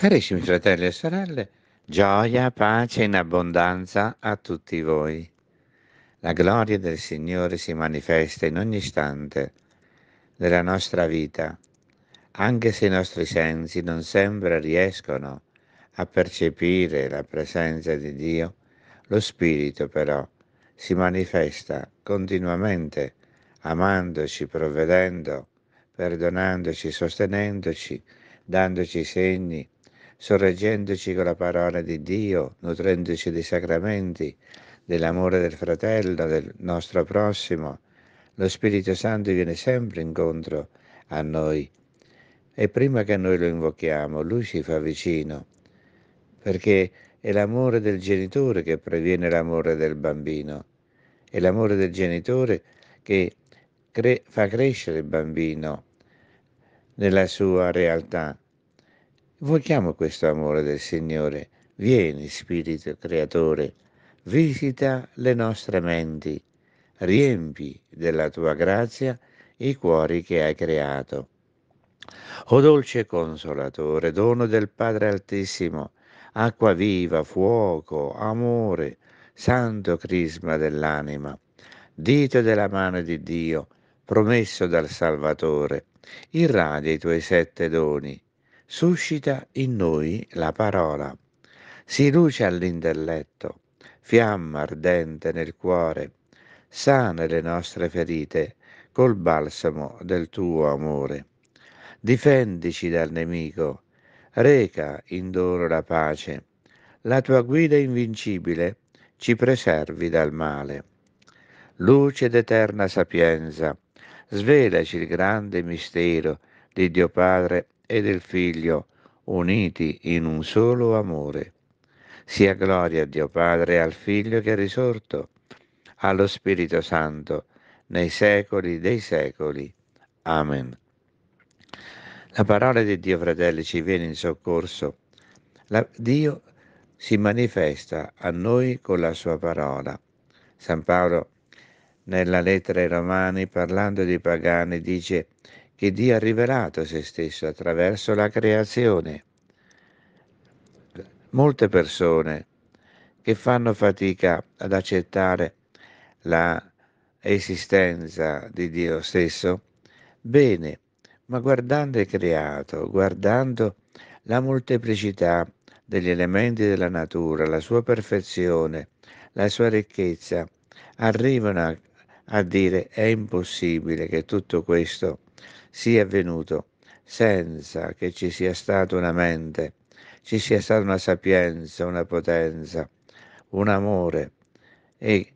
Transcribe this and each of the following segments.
Carissimi fratelli e sorelle, gioia, pace in abbondanza a tutti voi. La gloria del Signore si manifesta in ogni istante della nostra vita, anche se i nostri sensi non sempre riescono a percepire la presenza di Dio, lo Spirito però si manifesta continuamente, amandoci, provvedendo, perdonandoci, sostenendoci, dandoci segni sorreggendoci con la parola di Dio, nutrendoci dei sacramenti, dell'amore del fratello, del nostro prossimo. Lo Spirito Santo viene sempre incontro a noi e prima che noi lo invochiamo, lui si fa vicino, perché è l'amore del genitore che previene l'amore del bambino, è l'amore del genitore che cre- fa crescere il bambino nella sua realtà, Invochiamo questo amore del Signore. Vieni, Spirito Creatore, visita le nostre menti, riempi della tua grazia i cuori che hai creato. O dolce consolatore, dono del Padre Altissimo, acqua viva, fuoco, amore, santo crisma dell'anima, dito della mano di Dio, promesso dal Salvatore, irradia i tuoi sette doni suscita in noi la parola, si luce all'intelletto, fiamma ardente nel cuore, sana le nostre ferite col balsamo del tuo amore. Difendici dal nemico, reca in dono la pace, la tua guida invincibile ci preservi dal male. Luce d'eterna sapienza, svelaci il grande mistero di Dio Padre e del Figlio, uniti in un solo amore. Sia gloria a Dio Padre, al Figlio che è risorto, allo Spirito Santo, nei secoli dei secoli. Amen. La parola di Dio, fratelli, ci viene in soccorso. La, Dio si manifesta a noi con la sua parola. San Paolo nella lettera ai Romani, parlando di pagani, dice che Dio ha rivelato se stesso attraverso la creazione. Molte persone che fanno fatica ad accettare la esistenza di Dio stesso, bene, ma guardando il creato, guardando la molteplicità degli elementi della natura, la sua perfezione, la sua ricchezza, arrivano a, a dire è impossibile che tutto questo sia avvenuto senza che ci sia stata una mente, ci sia stata una sapienza, una potenza, un amore. Ed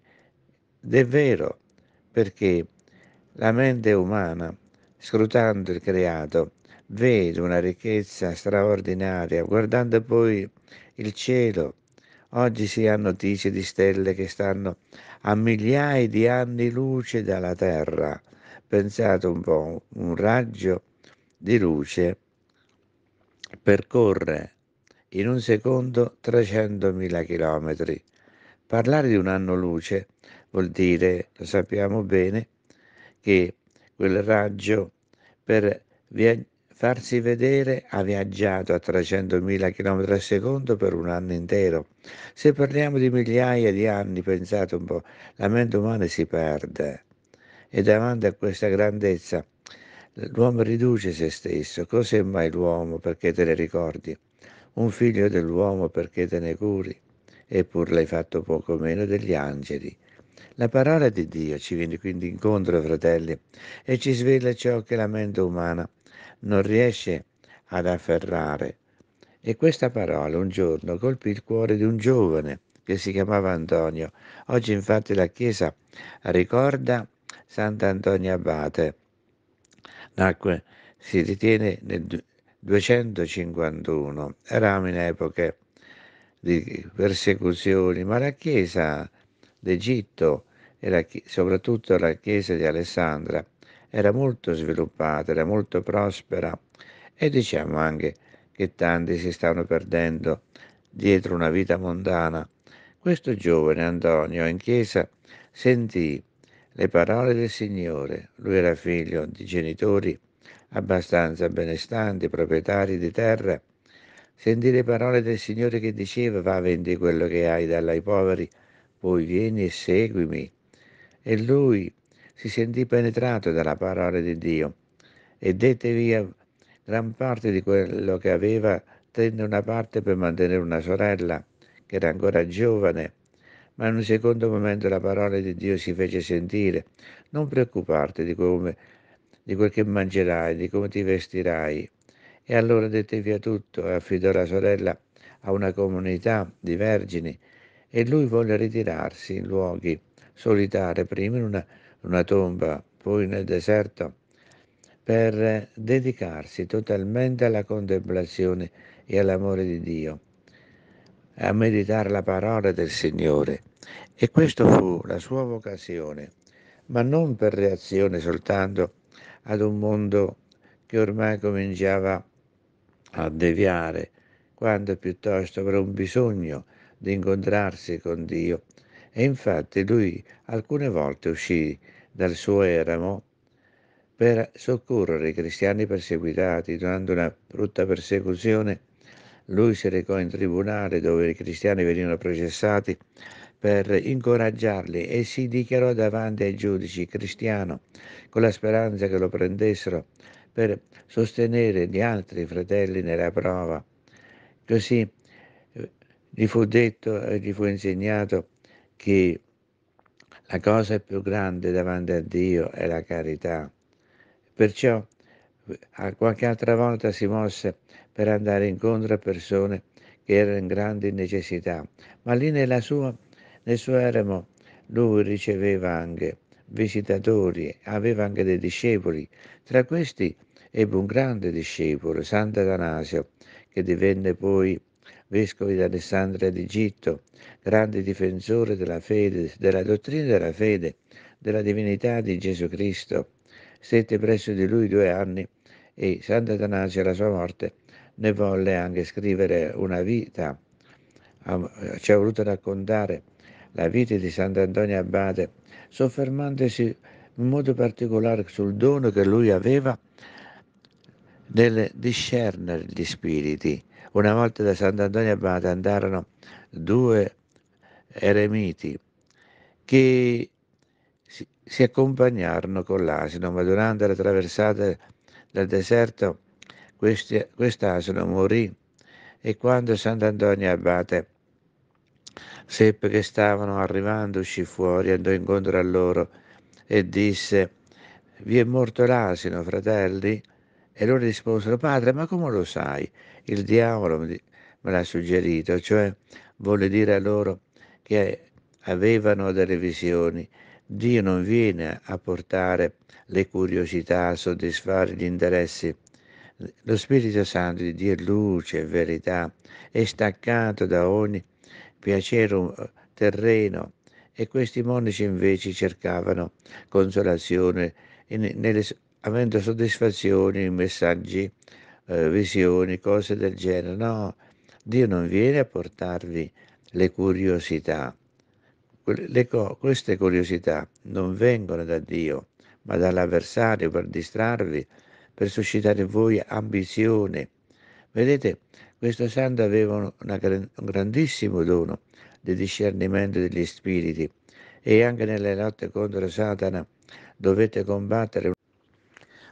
è vero perché la mente umana, scrutando il creato, vede una ricchezza straordinaria, guardando poi il cielo. Oggi si ha notizie di stelle che stanno a migliaia di anni luce dalla Terra pensate un po', un raggio di luce percorre in un secondo 300.000 km. Parlare di un anno luce vuol dire, lo sappiamo bene, che quel raggio per viaggiare farsi vedere ha viaggiato a 300.000 km al secondo per un anno intero. Se parliamo di migliaia di anni, pensate un po', la mente umana si perde e davanti a questa grandezza l'uomo riduce se stesso. Cos'è mai l'uomo perché te ne ricordi? Un figlio dell'uomo perché te ne curi? Eppur l'hai fatto poco meno degli angeli. La parola di Dio ci viene quindi incontro, fratelli, e ci svela ciò che la mente umana non riesce ad afferrare. E questa parola un giorno colpì il cuore di un giovane che si chiamava Antonio. Oggi infatti la Chiesa ricorda Sant'Antonio Abate. Nacque, si ritiene, nel 251, eravamo in epoche di persecuzioni, ma la Chiesa d'Egitto e la, soprattutto la Chiesa di Alessandra era molto sviluppata, era molto prospera e diciamo anche che tanti si stavano perdendo dietro una vita mondana. Questo giovane Antonio in chiesa sentì le parole del Signore. Lui era figlio di genitori abbastanza benestanti, proprietari di terra. Sentì le parole del Signore che diceva, va vendi quello che hai dalla ai poveri, poi vieni e seguimi. E lui si sentì penetrato dalla parola di Dio e dette via gran parte di quello che aveva, tenne una parte per mantenere una sorella che era ancora giovane ma in un secondo momento la parola di Dio si fece sentire. Non preoccuparti di, come, di quel che mangerai, di come ti vestirai. E allora dette via tutto e affidò la sorella a una comunità di vergini e lui volle ritirarsi in luoghi solitari, prima in una, una tomba, poi nel deserto, per dedicarsi totalmente alla contemplazione e all'amore di Dio a meditare la parola del Signore e questa fu la sua vocazione, ma non per reazione soltanto ad un mondo che ormai cominciava a deviare, quanto piuttosto per un bisogno di incontrarsi con Dio. E infatti lui alcune volte uscì dal suo eramo per soccorrere i cristiani perseguitati durante una brutta persecuzione lui si recò in tribunale dove i cristiani venivano processati per incoraggiarli e si dichiarò davanti ai giudici cristiano con la speranza che lo prendessero per sostenere gli altri fratelli nella prova. Così eh, gli fu detto e gli fu insegnato che la cosa più grande davanti a Dio è la carità. Perciò qualche altra volta si mosse per andare incontro a persone che erano in grande necessità, ma lì sua, nel suo eremo lui riceveva anche visitatori, aveva anche dei discepoli. Tra questi ebbe un grande discepolo, Sant'Atanasio, che divenne poi vescovo di Alessandria d'Egitto, grande difensore della fede, della dottrina della fede, della divinità di Gesù Cristo. Stette presso di lui due anni e Santa Sant'Atanasio alla sua morte ne volle anche scrivere una vita, ci ha voluto raccontare la vita di Sant'Antonio Abate, soffermandosi in modo particolare sul dono che lui aveva nel discernere gli spiriti. Una volta da Sant'Antonio Abate andarono due eremiti che si accompagnarono con l'asino, ma durante la traversata dal deserto, quest'asino morì e quando Sant'Antonio Abate seppe che stavano arrivando, uscì fuori, andò incontro a loro e disse, vi è morto l'asino, fratelli? E loro risposero, padre, ma come lo sai? Il diavolo me l'ha suggerito, cioè volle dire a loro che avevano delle visioni Dio non viene a portare le curiosità, a soddisfare gli interessi. Lo Spirito Santo di Dio è luce e verità, è staccato da ogni piacere eh, terreno e questi monaci invece cercavano consolazione nelle, avendo soddisfazioni, messaggi, eh, visioni, cose del genere. No, Dio non viene a portarvi le curiosità, le, queste curiosità non vengono da Dio, ma dall'avversario per distrarvi, per suscitare in voi ambizione. Vedete, questo santo aveva una, un grandissimo dono di discernimento degli spiriti e anche nelle lotte contro Satana dovete combattere.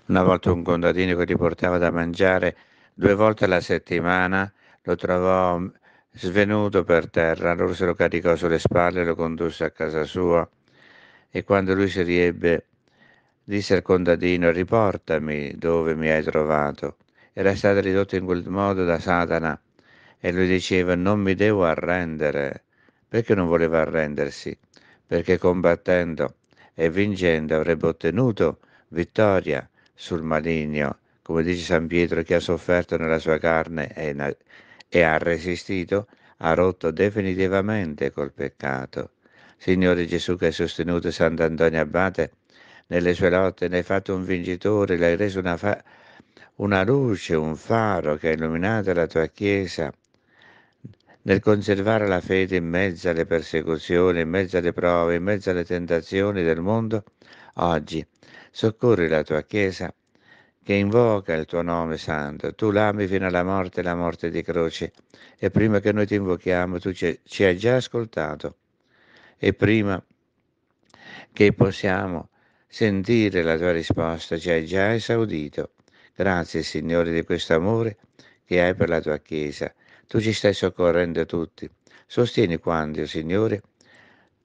Una volta un contadino che gli portava da mangiare due volte alla settimana lo trovò Svenuto per terra, allora se lo caricò sulle spalle e lo condusse a casa sua. E quando lui si riebbe, disse al contadino: Riportami dove mi hai trovato. Era stato ridotto in quel modo da Satana. E lui diceva: Non mi devo arrendere. Perché non voleva arrendersi? Perché combattendo e vincendo avrebbe ottenuto vittoria sul maligno, come dice San Pietro, chi ha sofferto nella sua carne e in e ha resistito, ha rotto definitivamente col peccato. Signore Gesù che ha sostenuto Sant'Antonio Abate nelle sue lotte, ne hai fatto un vincitore, l'hai reso una, fa- una luce, un faro che ha illuminato la tua Chiesa nel conservare la fede in mezzo alle persecuzioni, in mezzo alle prove, in mezzo alle tentazioni del mondo, oggi soccorri la tua Chiesa che invoca il tuo nome santo. Tu l'ami fino alla morte, la morte di croce. E prima che noi ti invochiamo, tu ci, ci hai già ascoltato. E prima che possiamo sentire la tua risposta, ci hai già esaudito. Grazie Signore di questo amore che hai per la tua Chiesa. Tu ci stai soccorrendo tutti. Sostieni quanti, oh Signore,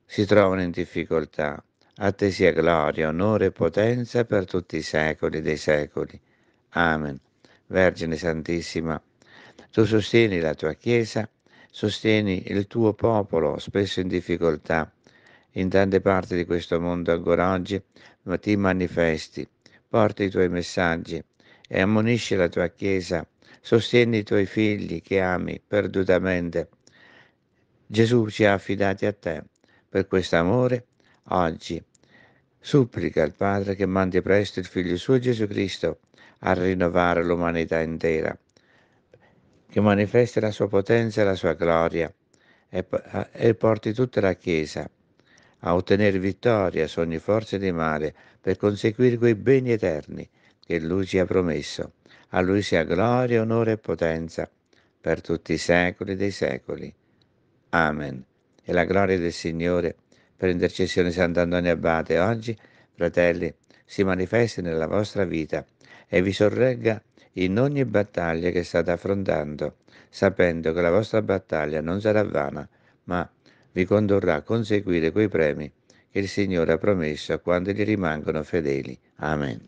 si trovano in difficoltà a te sia gloria, onore e potenza per tutti i secoli dei secoli. Amen. Vergine Santissima, tu sostieni la tua Chiesa, sostieni il tuo popolo, spesso in difficoltà. In tante parti di questo mondo ancora oggi, ma ti manifesti, porti i tuoi messaggi e ammonisci la tua Chiesa, sostieni i tuoi figli che ami perdutamente. Gesù ci ha affidati a te per questo amore oggi. Supplica il Padre che mandi presto il Figlio suo Gesù Cristo a rinnovare l'umanità intera, che manifesti la sua potenza e la sua gloria e, e porti tutta la Chiesa a ottenere vittoria su ogni forza di male per conseguire quei beni eterni che Lui ci ha promesso. A Lui sia gloria, onore e potenza per tutti i secoli dei secoli. Amen. E la gloria del Signore per intercessione Sant'Antonio Abate, oggi, fratelli, si manifesti nella vostra vita e vi sorregga in ogni battaglia che state affrontando, sapendo che la vostra battaglia non sarà vana, ma vi condurrà a conseguire quei premi che il Signore ha promesso a quanti gli rimangono fedeli. Amen.